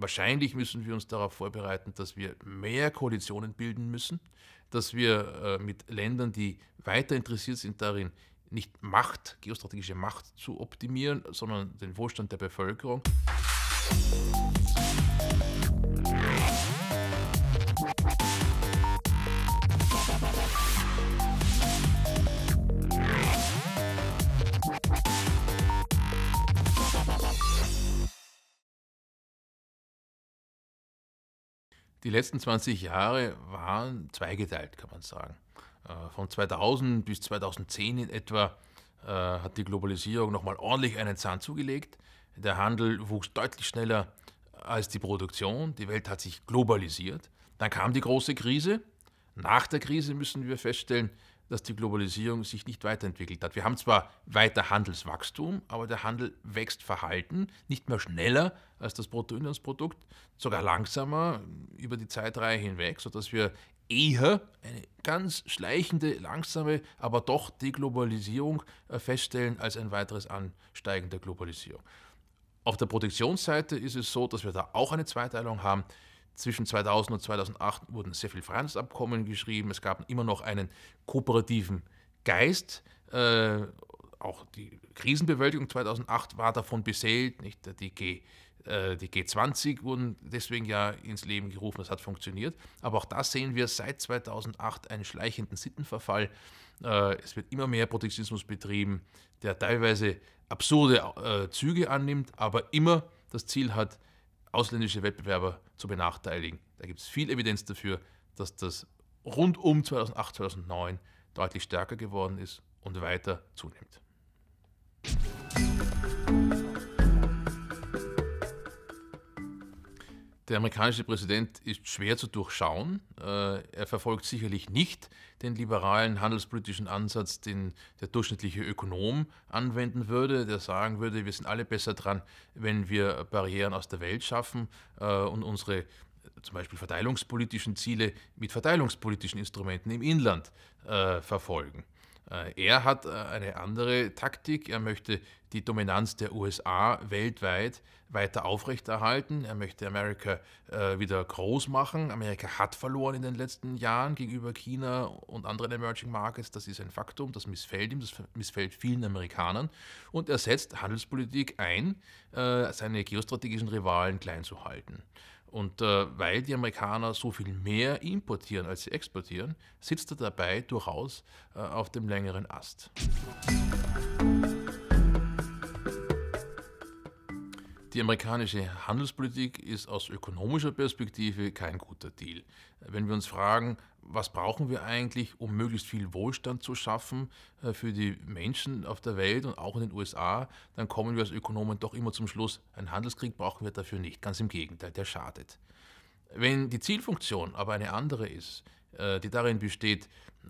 Wahrscheinlich müssen wir uns darauf vorbereiten, dass wir mehr Koalitionen bilden müssen, dass wir äh, mit Ländern, die weiter interessiert sind darin, nicht Macht, geostrategische Macht zu optimieren, sondern den Wohlstand der Bevölkerung. Die letzten 20 Jahre waren zweigeteilt, kann man sagen. Äh, von 2000 bis 2010 in etwa äh, hat die Globalisierung nochmal ordentlich einen Zahn zugelegt. Der Handel wuchs deutlich schneller als die Produktion. Die Welt hat sich globalisiert. Dann kam die große Krise. Nach der Krise müssen wir feststellen, dass die Globalisierung sich nicht weiterentwickelt hat. Wir haben zwar weiter Handelswachstum, aber der Handel wächst verhalten, nicht mehr schneller als das Bruttoinlandsprodukt, sogar langsamer über die Zeitreihe hinweg, sodass wir eher eine ganz schleichende, langsame, aber doch Deglobalisierung äh, feststellen als ein weiteres Ansteigen der Globalisierung. Auf der Produktionsseite ist es so, dass wir da auch eine Zweiteilung haben. Zwischen 2000 und 2008 wurden sehr viele Freihandelsabkommen geschrieben. Es gab immer noch einen kooperativen Geist. Äh, auch die Krisenbewältigung 2008 war davon beseelt. Nicht? Die, G, äh, die G20 wurden deswegen ja ins Leben gerufen. Das hat funktioniert. Aber auch da sehen wir seit 2008 einen schleichenden Sittenverfall. Äh, es wird immer mehr Protektionismus betrieben, der teilweise absurde äh, Züge annimmt, aber immer das Ziel hat, ausländische Wettbewerber zu benachteiligen. Da gibt es viel Evidenz dafür, dass das rund um 2008, 2009 deutlich stärker geworden ist und weiter zunimmt. Der amerikanische Präsident ist schwer zu durchschauen. Äh, er verfolgt sicherlich nicht den liberalen handelspolitischen Ansatz, den der durchschnittliche Ökonom anwenden würde, der sagen würde, wir sind alle besser dran, wenn wir Barrieren aus der Welt schaffen äh, und unsere zum Beispiel verteilungspolitischen Ziele mit verteilungspolitischen Instrumenten im Inland äh, verfolgen. Äh, er hat äh, eine andere Taktik. Er möchte die Dominanz der USA weltweit weiter aufrechterhalten. Er möchte Amerika äh, wieder groß machen. Amerika hat verloren in den letzten Jahren gegenüber China und anderen Emerging Markets. Das ist ein Faktum, das missfällt ihm, das missfällt vielen Amerikanern. Und er setzt Handelspolitik ein, seine geostrategischen Rivalen klein zu halten. Und äh, weil die Amerikaner so viel mehr importieren, als sie exportieren, sitzt er dabei durchaus äh, auf dem längeren Ast. Die amerikanische Handelspolitik ist aus ökonomischer Perspektive kein guter Deal. Wenn wir uns fragen, was brauchen wir eigentlich, um möglichst viel Wohlstand zu schaffen äh, für die Menschen auf der Welt und auch in den USA, dann kommen wir als Ökonomen doch immer zum Schluss, einen Handelskrieg brauchen wir dafür nicht. Ganz im Gegenteil, der schadet. Wenn die Zielfunktion aber eine andere ist, äh, die darin besteht, äh,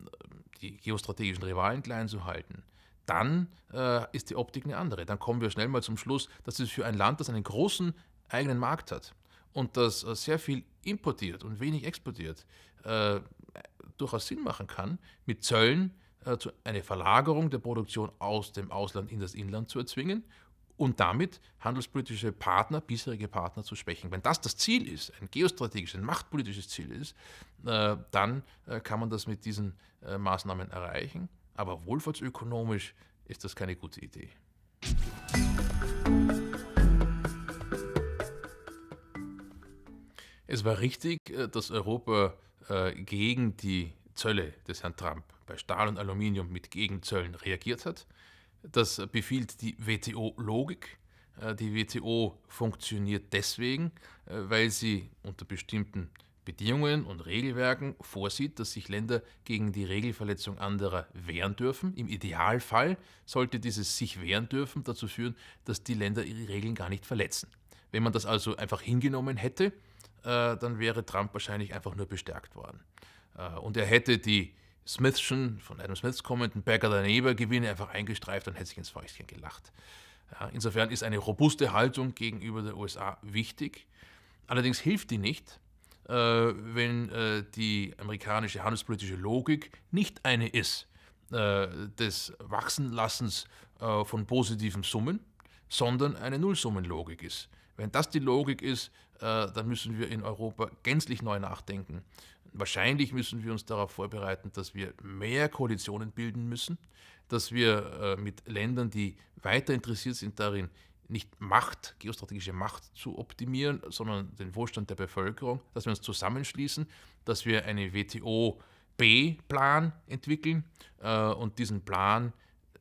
die geostrategischen Rivalen klein zu halten, dann äh, ist die Optik eine andere. Dann kommen wir schnell mal zum Schluss, dass es für ein Land, das einen großen eigenen Markt hat und das äh, sehr viel importiert und wenig exportiert, äh, durchaus Sinn machen kann, mit Zöllen äh, eine Verlagerung der Produktion aus dem Ausland in das Inland zu erzwingen und damit handelspolitische Partner, bisherige Partner zu schwächen. Wenn das das Ziel ist, ein geostrategisches, ein machtpolitisches Ziel ist, äh, dann äh, kann man das mit diesen Maßnahmen erreichen aber wohlfahrtsökonomisch ist das keine gute Idee. Es war richtig, äh, dass Europa äh, gegen die Zölle des Herrn Trump bei Stahl und Aluminium mit Gegenzöllen reagiert hat. Das befiehlt die WTO-Logik. Äh, die WTO funktioniert deswegen, weil sie unter bestimmten Bedingungen und Regelwerken vorsieht, dass sich Länder gegen die Regelverletzung anderer wehren dürfen. Im Idealfall sollte dieses sich wehren dürfen dazu führen, dass die Länder ihre Regeln gar nicht verletzen. Wenn man das also einfach hingenommen hätte, äh, dann wäre Trump wahrscheinlich einfach nur bestärkt worden. Äh, und er hätte die Smithschen, von Adam Smiths kommenden Berger daneben Gewinne einfach eingestreift und hätte sich ins Fäustchen gelacht. insofern ist eine robuste Haltung gegenüber der USA wichtig. Allerdings hilft die nicht, äh, wenn äh, die amerikanische handelspolitische Logik nicht eine ist äh, des Wachsenlassens von positiven Summen, sondern eine Nullsummenlogik ist. Wenn das die Logik ist, dann müssen wir in Europa gänzlich neu nachdenken. Wahrscheinlich müssen wir uns darauf vorbereiten, dass wir mehr Koalitionen bilden müssen, dass wir mit Ländern, die weiter interessiert sind darin, nicht Macht, geostrategische Macht zu optimieren, sondern den Wohlstand der Bevölkerung, dass wir uns zusammenschließen, dass wir einen WTO-B-Plan entwickeln äh, und diesen Plan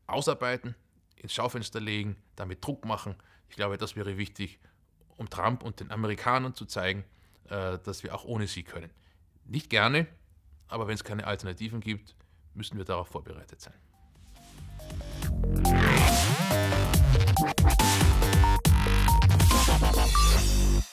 ausarbeiten, ins Schaufenster legen, damit Druck machen. Ich glaube, das wäre wichtig, um Trump und den Amerikanern zu zeigen, äh, dass wir auch ohne sie können. Nicht gerne, aber wenn es keine Alternativen gibt, müssen wir darauf vorbereitet sein. よし。